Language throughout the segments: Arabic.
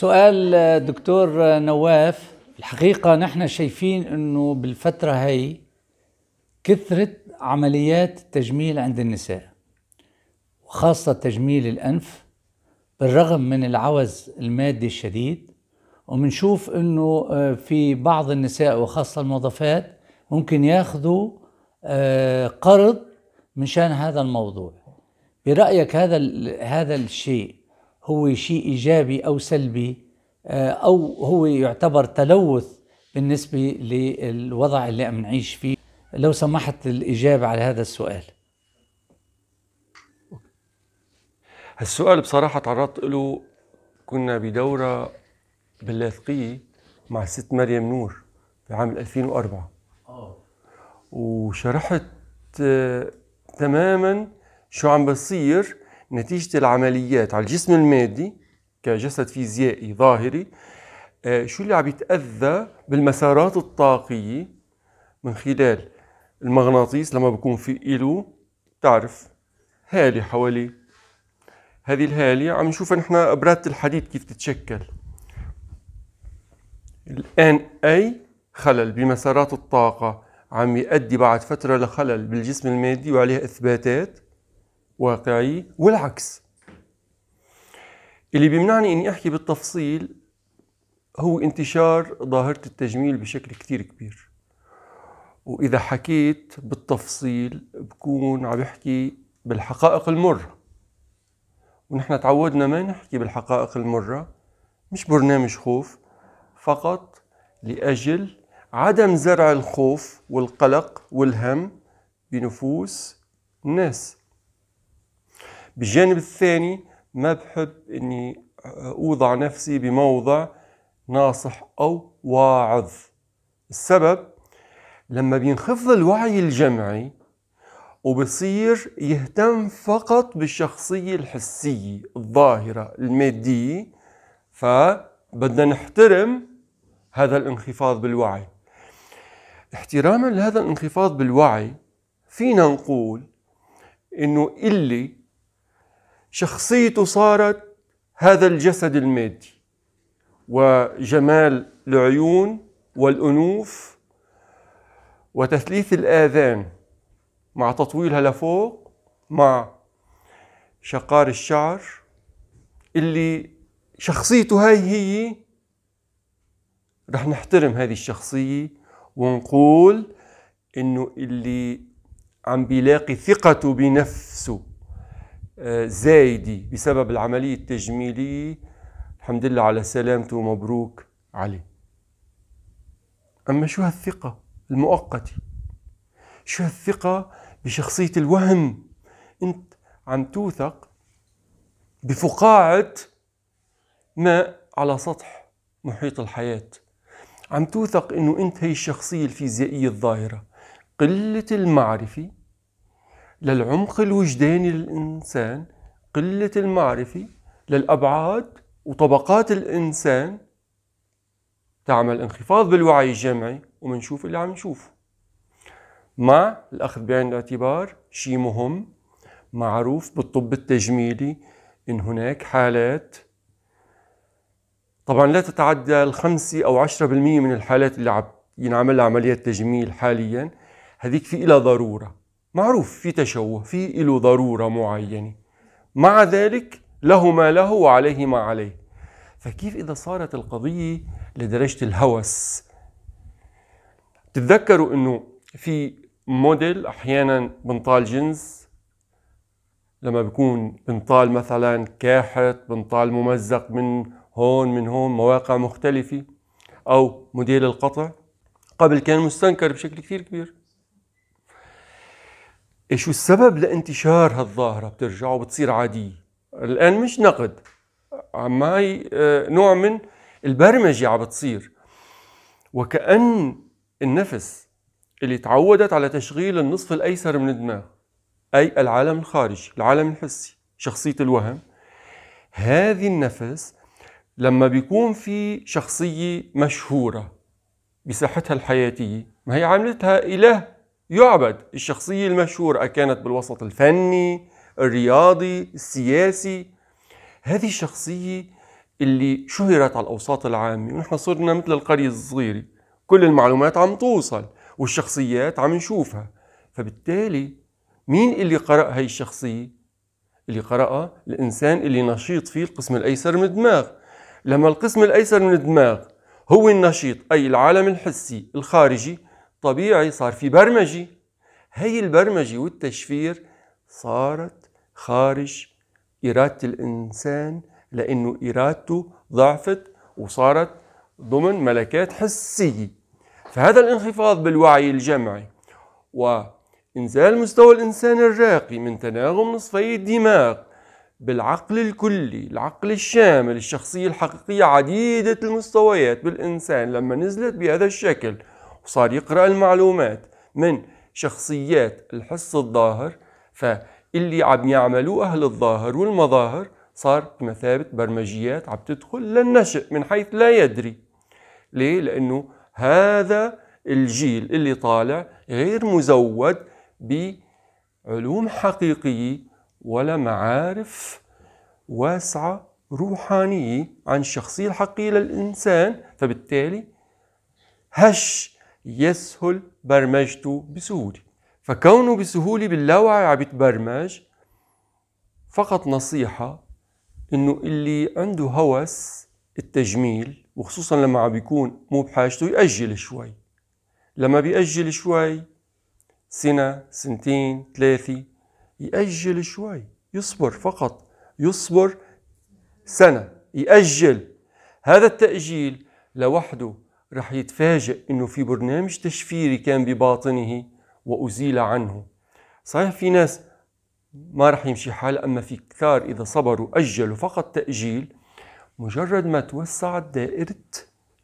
سؤال دكتور نواف الحقيقة نحن شايفين أنه بالفترة هاي كثرة عمليات التجميل عند النساء وخاصة تجميل الأنف بالرغم من العوز المادي الشديد ومنشوف أنه آه، في بعض النساء وخاصة الموظفات ممكن ياخذوا آه، قرض من شان هذا الموضوع برأيك هذا هذا الشيء هو شيء إيجابي أو سلبي آه، أو هو يعتبر تلوث بالنسبة للوضع اللي عم نعيش فيه لو سمحت الإجابة على هذا السؤال السؤال بصراحة تعرضت له كنا بدورة باللاذقية مع الست مريم نور في عام 2004 آه. وشرحت آه، تماما شو عم بصير نتيجة العمليات على الجسم المادي كجسد فيزيائي ظاهري آه، شو اللي عم يتأذى بالمسارات الطاقية من خلال المغناطيس لما بكون في إله تعرف هالة حواليه هذه الهالة عم نشوف نحن أبرات الحديد كيف تتشكل الآن أي خلل بمسارات الطاقة عم يؤدي بعد فترة لخلل بالجسم المادي وعليه إثباتات واقعي والعكس اللي بيمنعني اني احكي بالتفصيل هو انتشار ظاهرة التجميل بشكل كتير كبير وإذا حكيت بالتفصيل بكون عم بحكي بالحقائق المرة ونحن تعودنا ما نحكي بالحقائق المرة مش برنامج خوف فقط لأجل عدم زرع الخوف والقلق والهم بنفوس الناس بالجانب الثاني ما بحب اني اوضع نفسي بموضع ناصح او واعظ السبب لما بينخفض الوعي الجمعي وبصير يهتم فقط بالشخصية الحسية الظاهرة المادية فبدنا نحترم هذا الانخفاض بالوعي احتراما لهذا الانخفاض بالوعي فينا نقول انه اللي شخصيته صارت هذا الجسد المادي وجمال العيون والأنوف وتثليث الآذان مع تطويلها لفوق مع شقار الشعر اللي شخصيته هاي هي رح نحترم هذه الشخصية ونقول إنه اللي عم بيلاقي ثقته بنفسه زايدة بسبب العملية التجميلية الحمد لله على سلامته ومبروك عليه أما شو هالثقة المؤقتة شو هالثقة بشخصية الوهم أنت عم توثق بفقاعة ماء على سطح محيط الحياة عم توثق أنه أنت هي الشخصية الفيزيائية الظاهرة قلة المعرفة للعمق الوجداني للإنسان قلة المعرفة للأبعاد وطبقات الإنسان تعمل انخفاض بالوعي الجمعي ومنشوف اللي عم نشوفه مع الأخذ بعين الاعتبار شيء مهم معروف بالطب التجميلي إن هناك حالات طبعا لا تتعدى الخمسة أو عشرة بالمية من الحالات اللي عم ينعمل عملية تجميل حاليا هذيك في إلها ضرورة معروف في تشوه في له ضرورة معينة مع ذلك له ما له وعليه ما عليه فكيف إذا صارت القضية لدرجة الهوس تتذكروا أنه في موديل أحيانا بنطال جنس لما بيكون بنطال مثلا كاحت بنطال ممزق من هون من هون مواقع مختلفة أو موديل القطع قبل كان مستنكر بشكل كثير كبير إيه شو السبب لانتشار هالظاهرة بترجع وبتصير عادية الآن مش نقد عم هاي آه، نوع من البرمجة عم بتصير وكأن النفس اللي تعودت على تشغيل النصف الأيسر من الدماغ أي العالم الخارجي العالم الحسي شخصية الوهم هذه النفس لما بيكون في شخصية مشهورة بساحتها الحياتية ما هي عملتها إله يعبد الشخصية المشهورة كانت بالوسط الفني الرياضي السياسي هذه الشخصية اللي شهرت على الأوساط العامة ونحن صرنا مثل القرية الصغيرة كل المعلومات عم توصل والشخصيات عم نشوفها فبالتالي مين اللي قرأ هاي الشخصية؟ اللي قرأها الإنسان اللي نشيط فيه القسم الأيسر من الدماغ لما القسم الأيسر من الدماغ هو النشيط أي العالم الحسي الخارجي طبيعي صار في برمجة هي البرمجة والتشفير صارت خارج إرادة الإنسان لأنه إرادته ضعفت وصارت ضمن ملكات حسية فهذا الانخفاض بالوعي الجمعي وإنزال مستوى الإنسان الراقي من تناغم نصفي الدماغ بالعقل الكلي العقل الشامل الشخصية الحقيقية عديدة المستويات بالإنسان لما نزلت بهذا الشكل وصار يقرأ المعلومات من شخصيات الحس الظاهر فاللي عم يعملوه أهل الظاهر والمظاهر صار بمثابة برمجيات عم تدخل للنشأ من حيث لا يدري ليه؟ لأنه هذا الجيل اللي طالع غير مزود بعلوم حقيقية ولا معارف واسعة روحانية عن الشخصية الحقيقية للإنسان فبالتالي هش يسهل برمجته بسهولة فكونه بسهولة باللاوعي عم يتبرمج فقط نصيحة انه اللي عنده هوس التجميل وخصوصا لما عم بيكون مو بحاجته يأجل شوي لما بيأجل شوي سنة سنتين ثلاثة يأجل شوي يصبر فقط يصبر سنة يأجل هذا التأجيل لوحده رح يتفاجئ انه في برنامج تشفيري كان بباطنه وازيل عنه صحيح في ناس ما رح يمشي حال اما في كثار اذا صبروا اجلوا فقط تاجيل مجرد ما توسعت دائره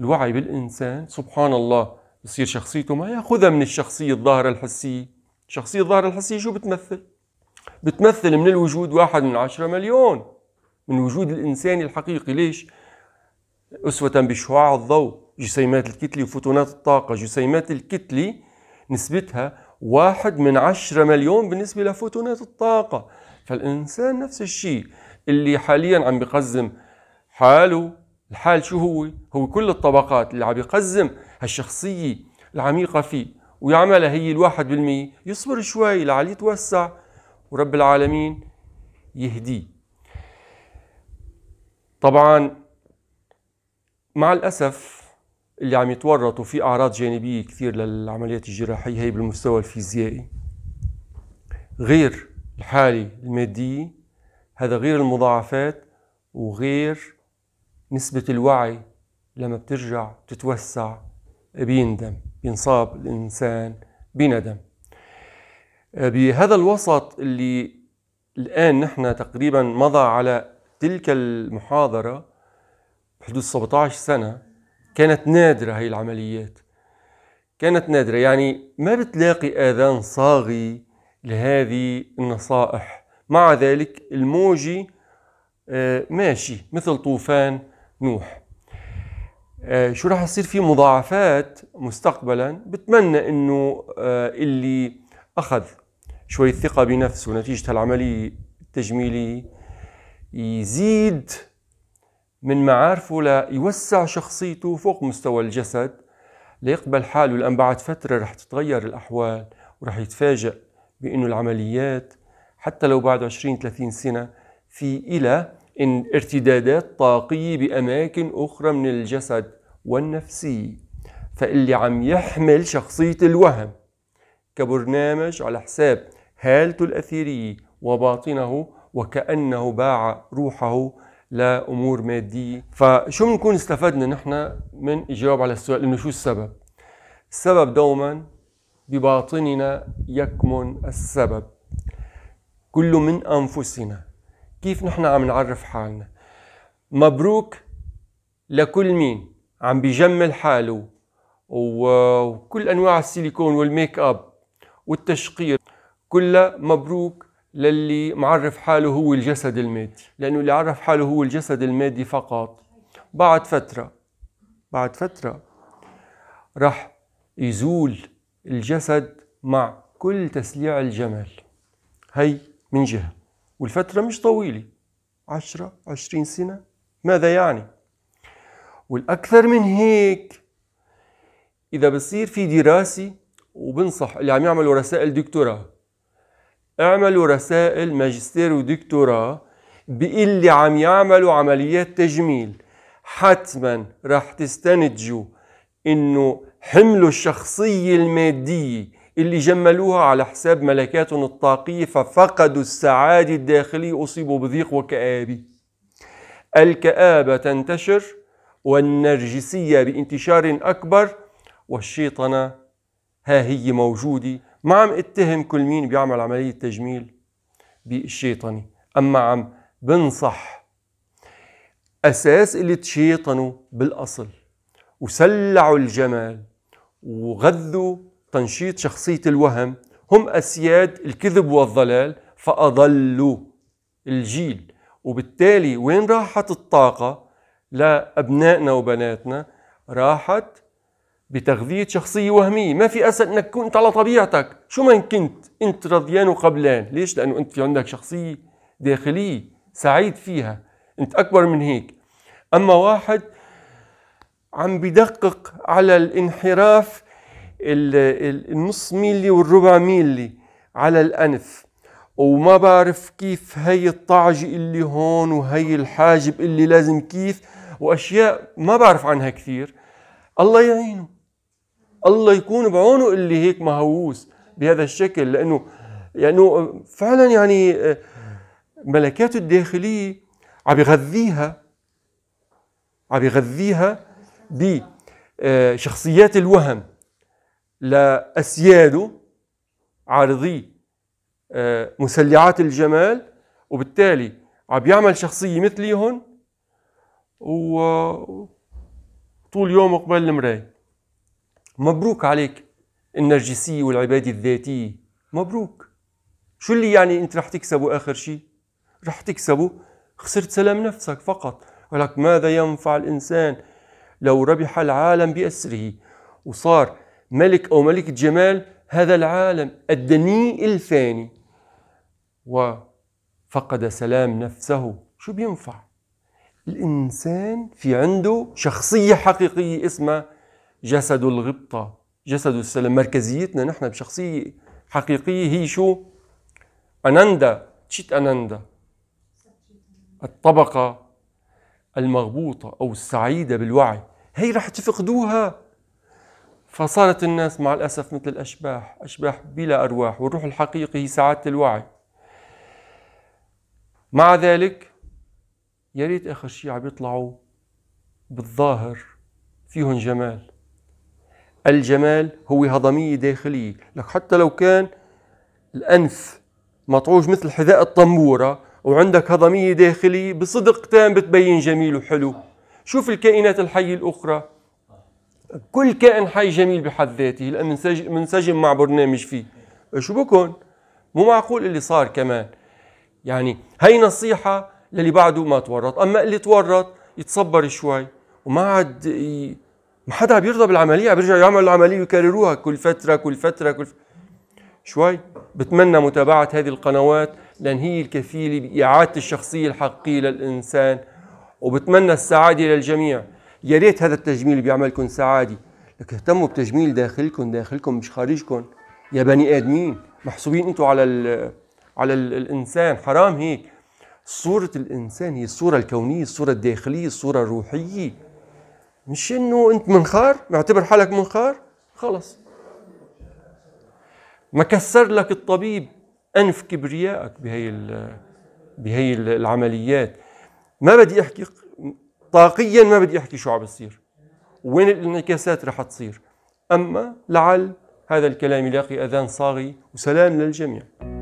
الوعي بالانسان سبحان الله بصير شخصيته ما ياخذها من الشخصيه الظاهره الحسيه الشخصيه الظاهره الحسيه شو بتمثل بتمثل من الوجود واحد من عشرة مليون من وجود الإنساني الحقيقي ليش؟ أسوة بشعاع الضوء جسيمات الكتلي وفوتونات الطاقة جسيمات الكتلي نسبتها واحد من عشرة مليون بالنسبة لفوتونات الطاقة فالإنسان نفس الشيء اللي حاليا عم بقزم حاله الحال شو هو؟ هو كل الطبقات اللي عم يقزم هالشخصية العميقة فيه ويعملها هي الواحد بالمية يصبر شوي لعلي يتوسع ورب العالمين يهديه طبعا مع الأسف اللي عم يتورطوا في اعراض جانبيه كثير للعمليات الجراحيه هي بالمستوى الفيزيائي غير الحاله الماديه هذا غير المضاعفات وغير نسبه الوعي لما بترجع بتتوسع بيندم بينصاب الانسان بندم بهذا الوسط اللي الان نحن تقريبا مضى على تلك المحاضره بحدود 17 سنه كانت نادرة هاي العمليات كانت نادرة يعني ما بتلاقي آذان صاغي لهذه النصائح مع ذلك الموجي آه، ماشي مثل طوفان نوح آه، شو راح يصير في مضاعفات مستقبلا بتمنى انه آه، اللي اخذ شوي ثقه بنفسه نتيجه هالعمليه التجميليه يزيد من معارفه ليوسع شخصيته فوق مستوى الجسد ليقبل حاله لأن بعد فترة رح تتغير الأحوال ورح يتفاجأ بأنه العمليات حتى لو بعد 20 30 سنة في إلى إن ارتدادات طاقية بأماكن أخرى من الجسد والنفسية فاللي عم يحمل شخصية الوهم كبرنامج على حساب هالته الأثيرية وباطنه وكأنه باع روحه لامور ماديه فشو بنكون استفدنا نحن من الجواب على السؤال انه شو السبب السبب دوما بباطننا يكمن السبب كل من انفسنا كيف نحن عم نعرف حالنا مبروك لكل مين عم بيجمل حاله وكل انواع السيليكون والميك اب والتشقير كلها مبروك للي معرف حاله هو الجسد المادي لأنه اللي عرف حاله هو الجسد المادي فقط بعد فترة بعد فترة راح يزول الجسد مع كل تسليع الجمال هي من جهة والفترة مش طويلة عشرة عشرين سنة ماذا يعني والأكثر من هيك إذا بصير في دراسة وبنصح اللي عم يعملوا رسائل دكتوراه اعملوا رسائل ماجستير ودكتوراه باللي عم يعملوا عمليات تجميل حتما رح تستنتجوا انه حملوا الشخصية المادية اللي جملوها على حساب ملكاتهم الطاقية ففقدوا السعادة الداخلية أصيبوا بضيق وكآبة الكآبة تنتشر والنرجسية بانتشار أكبر والشيطنة ها هي موجودة ما عم اتهم كل مين بيعمل عملية تجميل بالشيطني أما عم بنصح أساس اللي تشيطنوا بالأصل وسلعوا الجمال وغذوا تنشيط شخصية الوهم هم أسياد الكذب والضلال فأضلوا الجيل وبالتالي وين راحت الطاقة لأبنائنا وبناتنا راحت بتغذية شخصية وهمية ما في أسد أنك كنت على طبيعتك شو ما كنت أنت رضيان وقبلان ليش؟ لأنه أنت في عندك شخصية داخلية سعيد فيها أنت أكبر من هيك أما واحد عم بدقق على الانحراف النص ميلي والربع ميلي على الأنف وما بعرف كيف هي الطعجة اللي هون وهي الحاجب اللي لازم كيف وأشياء ما بعرف عنها كثير الله يعينه الله يكون بعونه اللي هيك مهووس بهذا الشكل لانه لانه يعني فعلا يعني آه، ملكاته الداخليه عم يغذيها عم يغذيها بشخصيات آه، الوهم لاسياده عارضي آه، مسلعات الجمال وبالتالي عم يعمل شخصيه مثليهم و طول يومه قبل المرايه مبروك عليك النرجسية والعبادة الذاتية مبروك شو اللي يعني انت رح تكسبه اخر شيء رح تكسبه خسرت سلام نفسك فقط ولك ماذا ينفع الانسان لو ربح العالم باسره وصار ملك او ملكة جمال هذا العالم الدنيء الفاني وفقد سلام نفسه شو بينفع الانسان في عنده شخصية حقيقية اسمها جسد الغبطة جسد السلم مركزيتنا نحن بشخصية حقيقية هي شو أناندا تشيت أناندا الطبقة المغبوطة أو السعيدة بالوعي هي رح تفقدوها فصارت الناس مع الأسف مثل الأشباح أشباح بلا أرواح والروح الحقيقي هي سعادة الوعي مع ذلك يا ريت آخر شيء عم يطلعوا بالظاهر فيهم جمال الجمال هو هضمية داخلية لك حتى لو كان الأنف مطعوج مثل حذاء الطنبورة وعندك هضمية داخلية بصدق تام بتبين جميل وحلو شوف الكائنات الحية الأخرى كل كائن حي جميل بحد ذاته لأن منسجم مع برنامج فيه شو بكون مو معقول اللي صار كمان يعني هي نصيحة للي بعده ما تورط أما اللي تورط يتصبر شوي وما عاد ما حدا بيرضى بالعمليه بيرجع يعمل العمليه ويكرروها كل فتره كل فتره كل فترة. شوي بتمنى متابعه هذه القنوات لان هي الكفيله باعاده الشخصيه الحقيقيه للانسان وبتمنى السعاده للجميع يا ريت هذا التجميل بيعملكم سعاده لك اهتموا بتجميل داخلكم داخلكم مش خارجكم يا بني ادمين محسوبين انتم على الـ على الـ الانسان حرام هيك صوره الانسان هي الصوره الكونيه الصوره الداخليه الصوره الروحيه مش انه انت منخار معتبر حالك منخار خلص ما كسر لك الطبيب انف كبريائك بهي بهي العمليات ما بدي احكي طاقيا ما بدي احكي شو عم بصير وين الانعكاسات رح تصير اما لعل هذا الكلام يلاقي اذان صاغي وسلام للجميع